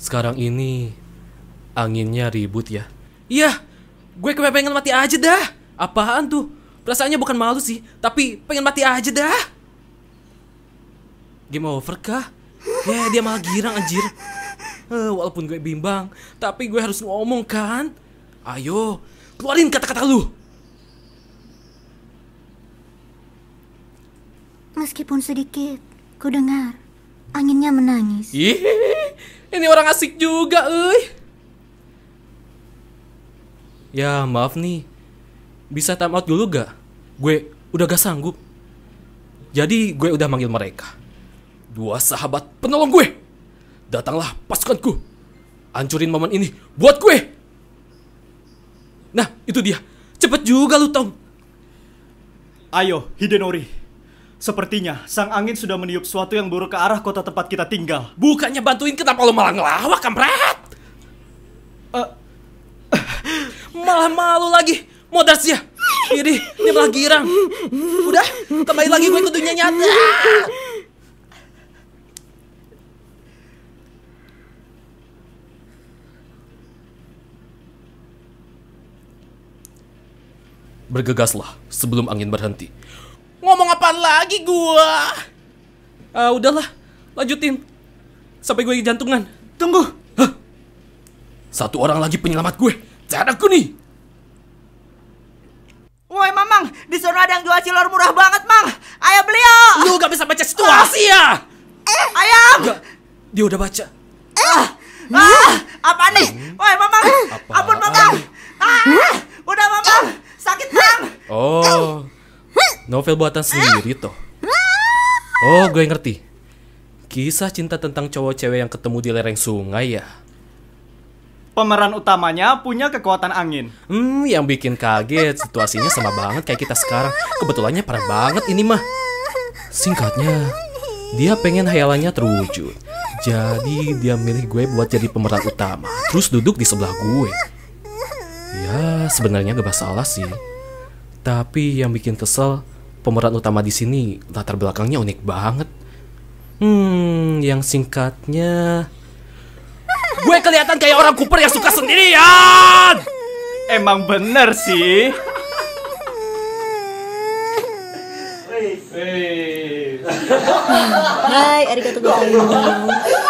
Sekarang ini anginnya ribut ya. Iya, gue pengen mati aja dah. Apaan tuh? Perasaannya bukan malu sih, tapi pengen mati aja dah. Game over kah? Ya, yeah, dia malah girang anjir. Uh, walaupun gue bimbang, tapi gue harus ngomong kan? Ayo, keluarin kata-kata lu. Meskipun sedikit, dengar, anginnya menangis. Ih, ini orang asik juga, uy. Ya, maaf nih. Bisa time out dulu gak? Gue udah gak sanggup. Jadi gue udah manggil mereka. Dua sahabat penolong gue. Datanglah pasukanku. ancurin momen ini buat gue. Nah, itu dia. Cepet juga lu, Tong. Ayo, Hidenori. Sepertinya, sang angin sudah meniup suatu yang buruk ke arah kota tempat kita tinggal. Bukannya bantuin, kenapa lo malah ngelawak, kampret? Uh, malah malu lagi, modas ya. Iri, ini malah girang. Udah, kembali lagi gue ke dunia nyata. Bergegaslah sebelum angin berhenti. Ngomong apa lagi gua? Uh, udahlah, lanjutin. Sampai gue jantungan. Tunggu. Hah? Satu orang lagi penyelamat gue. aku nih. Woi Mamang, di sana ada yang jual cilor murah banget, Mang. Ayo beli yuk. Lu gak bisa baca situasi ya? Eh, ayam. Gak. Dia udah baca. Eh. Ah, ah apa nih? Woi Mamang. Apa? Ampun Mamang. Ah. Novel buatan sendiri toh. Oh, gue ngerti. Kisah cinta tentang cowok cewek yang ketemu di lereng sungai ya. Pemeran utamanya punya kekuatan angin. Hmm, yang bikin kaget situasinya sama banget kayak kita sekarang. Kebetulannya parah banget ini mah. Singkatnya, dia pengen hayalannya terwujud. Jadi dia milih gue buat jadi pemeran utama. Terus duduk di sebelah gue. Ya, sebenarnya gak masalah sih. Tapi yang bikin kesel pemeran utama di sini latar belakangnya unik banget. Hmm, yang singkatnya Gue kelihatan kayak orang Cooper yang suka sendirian. Emang bener sih. Hai, tuh gue